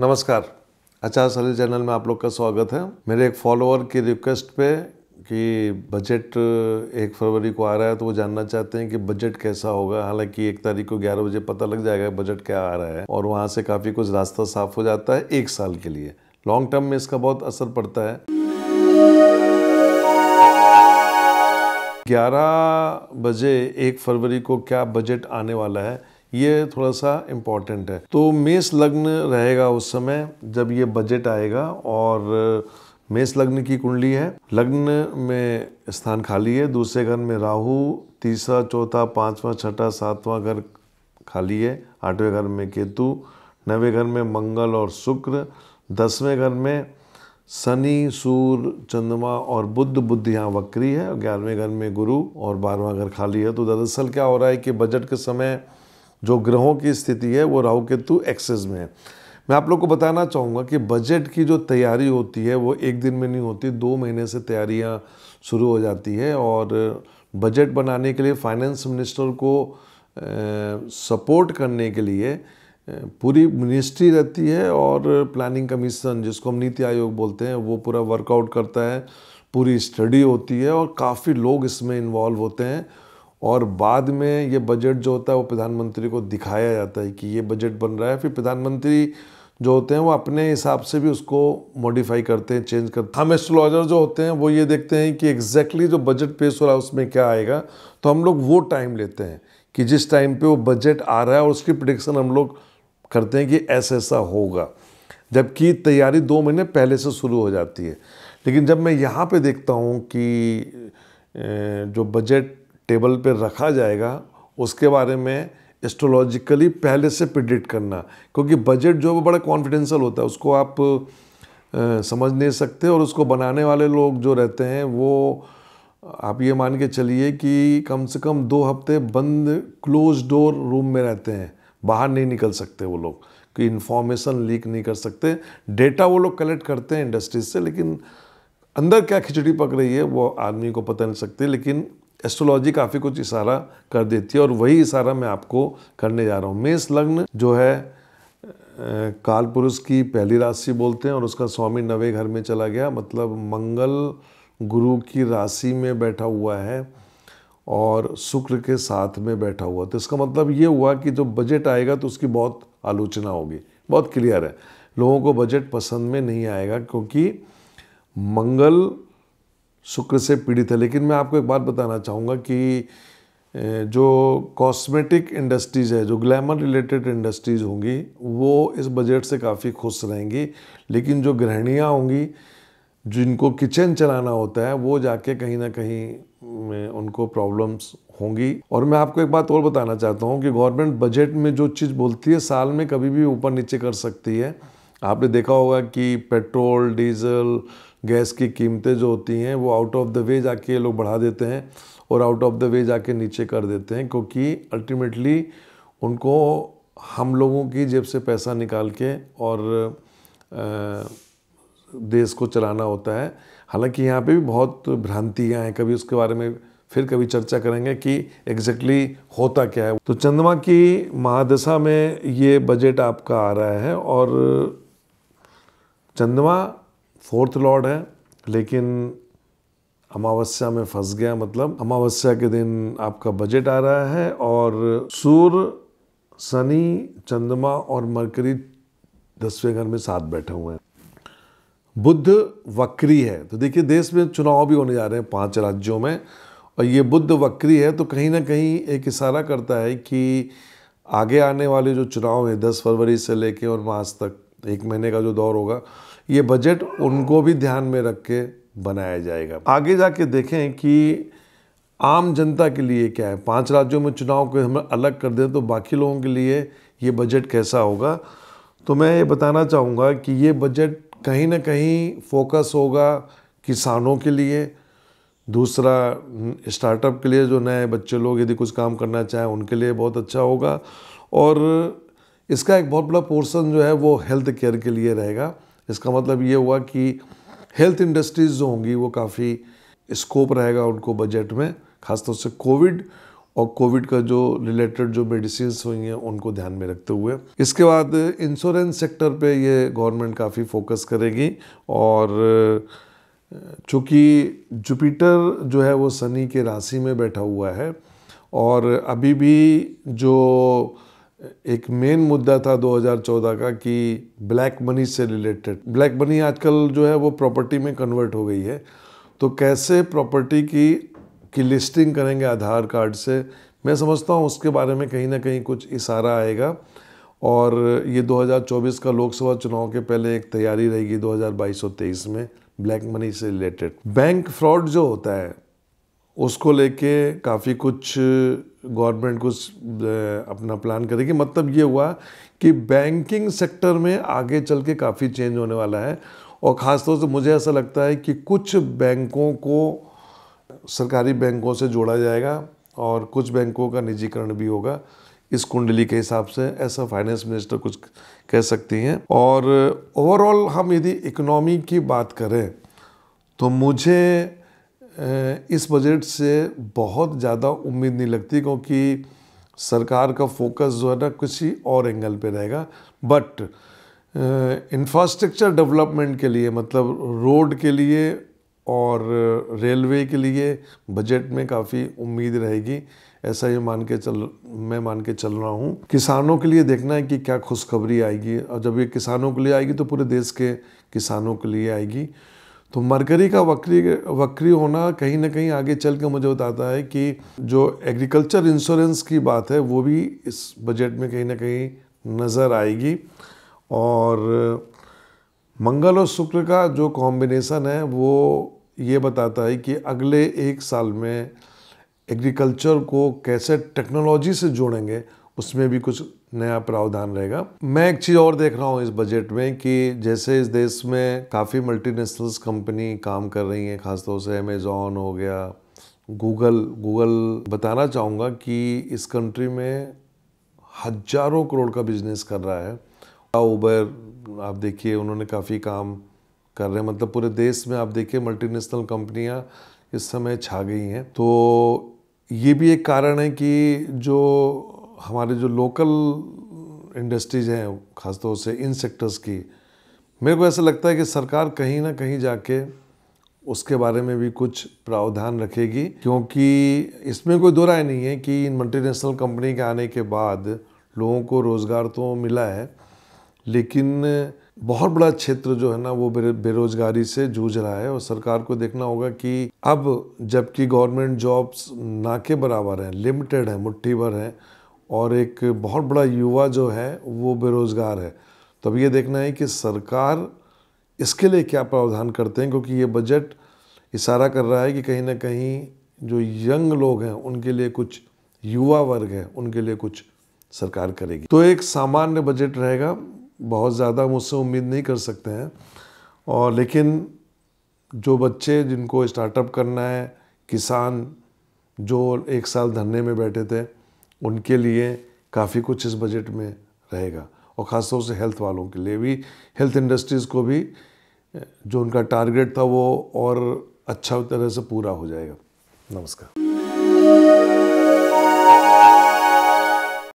नमस्कार आचार्य सलील चैनल में आप लोग का स्वागत है मेरे एक फॉलोअर की रिक्वेस्ट पे कि बजट एक फरवरी को आ रहा है तो वो जानना चाहते हैं कि बजट कैसा होगा हालांकि एक तारीख को ग्यारह बजे पता लग जाएगा बजट क्या आ रहा है और वहाँ से काफ़ी कुछ रास्ता साफ हो जाता है एक साल के लिए लॉन्ग टर्म में इसका बहुत असर पड़ता है ग्यारह बजे एक फरवरी को क्या बजट आने वाला है ये थोड़ा सा इम्पॉर्टेंट है तो मेष लग्न रहेगा उस समय जब ये बजट आएगा और मेष लग्न की कुंडली है लग्न में स्थान खाली है दूसरे घर में राहु तीसरा चौथा पांचवा छठा सातवां घर खाली है आठवें घर में केतु नवे घर में मंगल और शुक्र दसवें घर में शनि सूर्य चंद्रमा और बुद्ध बुद्ध यहाँ वक्री है ग्यारहवें घर में गुरु और बारहवा घर खाली है तो दरअसल क्या हो रहा है कि बजट के समय जो ग्रहों की स्थिति है वो राहु केतु एक्सेस में है मैं आप लोग को बताना चाहूँगा कि बजट की जो तैयारी होती है वो एक दिन में नहीं होती दो महीने से तैयारियाँ शुरू हो जाती है और बजट बनाने के लिए फाइनेंस मिनिस्टर को सपोर्ट करने के लिए पूरी मिनिस्ट्री रहती है और प्लानिंग कमीशन जिसको हम नीति आयोग बोलते हैं वो पूरा वर्कआउट करता है पूरी स्टडी होती है और काफ़ी लोग इसमें इन्वॉल्व होते हैं और बाद में ये बजट जो होता है वो प्रधानमंत्री को दिखाया जाता है कि ये बजट बन रहा है फिर प्रधानमंत्री जो होते हैं वो अपने हिसाब से भी उसको मॉडिफाई करते हैं चेंज करते हैं हम एस्ट्रोलॉजर जो होते हैं वो ये देखते हैं कि एग्जैक्टली exactly जो बजट पेश हो रहा है उसमें क्या आएगा तो हम लोग वो टाइम लेते हैं कि जिस टाइम पे वो बजट आ रहा है और उसकी प्रडिक्शन हम लोग करते हैं कि ऐसा ऐसा होगा जबकि तैयारी दो महीने पहले से शुरू हो जाती है लेकिन जब मैं यहाँ पर देखता हूँ कि जो बजट टेबल पर रखा जाएगा उसके बारे में एस्ट्रोलॉजिकली पहले से प्रिडिक्ट करना क्योंकि बजट जो है वो बड़ा कॉन्फिडेंशियल होता है उसको आप समझ नहीं सकते और उसको बनाने वाले लोग जो रहते हैं वो आप ये मान के चलिए कि कम से कम दो हफ्ते बंद क्लोज डोर रूम में रहते हैं बाहर नहीं निकल सकते वो लोग कि इन्फॉर्मेशन लीक नहीं कर सकते डेटा वो लोग कलेक्ट करते हैं इंडस्ट्रीज से लेकिन अंदर क्या खिचड़ी पक रही है वो आदमी को पता नहीं सकती लेकिन एस्ट्रोलॉजी काफ़ी कुछ इशारा कर देती है और वही इशारा मैं आपको करने जा रहा हूँ मेष लग्न जो है काल पुरुष की पहली राशि बोलते हैं और उसका स्वामी नवे घर में चला गया मतलब मंगल गुरु की राशि में बैठा हुआ है और शुक्र के साथ में बैठा हुआ तो इसका मतलब ये हुआ कि जो बजट आएगा तो उसकी बहुत आलोचना होगी बहुत क्लियर है लोगों को बजट पसंद में नहीं आएगा क्योंकि मंगल शुक्र से पीड़ित है लेकिन मैं आपको एक बात बताना चाहूँगा कि जो कॉस्मेटिक इंडस्ट्रीज़ है जो ग्लैमर रिलेटेड इंडस्ट्रीज़ होंगी वो इस बजट से काफ़ी खुश रहेंगी लेकिन जो गृहणियाँ होंगी जिनको किचन चलाना होता है वो जाके कहीं ना कहीं उनको प्रॉब्लम्स होंगी और मैं आपको एक बात और बताना चाहता हूँ कि गवर्नमेंट बजट में जो चीज़ बोलती है साल में कभी भी ऊपर नीचे कर सकती है आपने देखा होगा कि पेट्रोल डीजल गैस की कीमतें जो होती हैं वो आउट ऑफ द वे जाके लोग बढ़ा देते हैं और आउट ऑफ द वे जाके नीचे कर देते हैं क्योंकि अल्टीमेटली उनको हम लोगों की जेब से पैसा निकाल के और देश को चलाना होता है हालांकि यहाँ पे भी बहुत भ्रांतियाँ हैं कभी उसके बारे में फिर कभी चर्चा करेंगे कि एग्जैक्टली exactly होता क्या है तो चंद्रमा की महादशा में ये बजट आपका आ रहा है और चंद्रमा फोर्थ लॉर्ड है लेकिन अमावस्या में फंस गया मतलब अमावस्या के दिन आपका बजट आ रहा है और सूर्य शनि चंद्रमा और मरकरी दसवें घर में साथ बैठे हुए हैं बुद्ध वक्री है तो देखिए देश में चुनाव भी होने जा रहे हैं पांच राज्यों में और ये बुद्ध वक्री है तो कहीं ना कहीं एक इशारा करता है कि आगे आने वाले जो चुनाव हैं दस फरवरी से लेकर और मार्च तक एक महीने का जो दौर होगा ये बजट उनको भी ध्यान में रख के बनाया जाएगा आगे जाके देखें कि आम जनता के लिए क्या है पांच राज्यों में चुनाव को हम अलग कर दें तो बाकी लोगों के लिए ये बजट कैसा होगा तो मैं ये बताना चाहूँगा कि ये बजट कहीं ना कहीं फोकस होगा किसानों के लिए दूसरा स्टार्टअप के लिए जो नए बच्चे लोग यदि कुछ काम करना चाहें उनके लिए बहुत अच्छा होगा और इसका एक बहुत बड़ा पोर्शन जो है वो हेल्थ केयर के लिए रहेगा इसका मतलब ये हुआ कि हेल्थ इंडस्ट्रीज़ जो होंगी वो काफ़ी स्कोप रहेगा उनको बजट में खासतौर से कोविड और कोविड का जो रिलेटेड जो मेडिसिन हुई हैं उनको ध्यान में रखते हुए इसके बाद इंश्योरेंस सेक्टर पे ये गवर्नमेंट काफ़ी फोकस करेगी और चूँकि जुपिटर जो है वो शनि के राशि में बैठा हुआ है और अभी भी जो एक मेन मुद्दा था 2014 का कि ब्लैक मनी से रिलेटेड ब्लैक मनी आजकल जो है वो प्रॉपर्टी में कन्वर्ट हो गई है तो कैसे प्रॉपर्टी की की लिस्टिंग करेंगे आधार कार्ड से मैं समझता हूँ उसके बारे में कहीं ना कहीं कुछ इशारा आएगा और ये 2024 का लोकसभा चुनाव के पहले एक तैयारी रहेगी 2022 और 23 में ब्लैक मनी से रिलेटेड बैंक फ्रॉड जो होता है उसको लेके काफ़ी कुछ गवर्नमेंट कुछ अपना प्लान करेगी मतलब ये हुआ कि बैंकिंग सेक्टर में आगे चल के काफ़ी चेंज होने वाला है और ख़ासतौर से मुझे ऐसा लगता है कि कुछ बैंकों को सरकारी बैंकों से जोड़ा जाएगा और कुछ बैंकों का निजीकरण भी होगा इस कुंडली के हिसाब से ऐसा फाइनेंस मिनिस्टर कुछ कह सकती हैं और ओवरऑल हम यदि इकोनॉमी की बात करें तो मुझे इस बजट से बहुत ज़्यादा उम्मीद नहीं लगती क्योंकि सरकार का फोकस जो है ना किसी और एंगल पे रहेगा बट इंफ्रास्ट्रक्चर डेवलपमेंट के लिए मतलब रोड के लिए और रेलवे के लिए बजट में काफ़ी उम्मीद रहेगी ऐसा ही मान के चल मैं मान के चल रहा हूँ किसानों के लिए देखना है कि क्या खुशखबरी आएगी और जब ये किसानों के लिए आएगी तो पूरे देश के किसानों के लिए आएगी तो मरकरी का वक्री वक्री होना कहीं ना कहीं आगे चल के मुझे बताता है कि जो एग्रीकल्चर इंश्योरेंस की बात है वो भी इस बजट में कहीं ना कहीं नज़र आएगी और मंगल और शुक्र का जो कॉम्बिनेसन है वो ये बताता है कि अगले एक साल में एग्रीकल्चर को कैसे टेक्नोलॉजी से जोड़ेंगे उसमें भी कुछ नया प्रावधान रहेगा मैं एक चीज़ और देख रहा हूँ इस बजट में कि जैसे इस देश में काफ़ी मल्टीनेशनल्स कंपनी काम कर रही हैं खासतौर से अमेज़ॉन हो गया गूगल गूगल बताना चाहूँगा कि इस कंट्री में हजारों करोड़ का बिजनेस कर रहा है उबर आप देखिए उन्होंने काफ़ी काम कर रहे हैं मतलब पूरे देश में आप देखिए मल्टीनेशनल कंपनियाँ इस समय छा गई हैं तो ये भी एक कारण है कि जो हमारे जो लोकल इंडस्ट्रीज़ हैं ख़ासतौर से इन सेक्टर्स की मेरे को ऐसा लगता है कि सरकार कहीं ना कहीं जाके उसके बारे में भी कुछ प्रावधान रखेगी क्योंकि इसमें कोई दो राय नहीं है कि इन मल्टीनेशनल कंपनी के आने के बाद लोगों को रोज़गार तो मिला है लेकिन बहुत बड़ा क्षेत्र जो है ना वो बेरोजगारी से जूझ रहा है और सरकार को देखना होगा कि अब जबकि गवर्नमेंट जॉब्स ना के बराबर हैं लिमिटेड हैं मुट्ठी भर हैं और एक बहुत बड़ा युवा जो है वो बेरोज़गार है तो अब ये देखना है कि सरकार इसके लिए क्या प्रावधान करते हैं क्योंकि ये बजट इशारा कर रहा है कि कहीं ना कहीं जो यंग लोग हैं उनके लिए कुछ युवा वर्ग है उनके लिए कुछ सरकार करेगी तो एक सामान्य बजट रहेगा बहुत ज़्यादा हम मुझसे उम्मीद नहीं कर सकते हैं और लेकिन जो बच्चे जिनको स्टार्टअप करना है किसान जो एक साल धरने में बैठे थे उनके लिए काफ़ी कुछ इस बजट में रहेगा और ख़ासतौर से हेल्थ वालों के लिए भी हेल्थ इंडस्ट्रीज़ को भी जो उनका टारगेट था वो और अच्छा तरह से पूरा हो जाएगा नमस्कार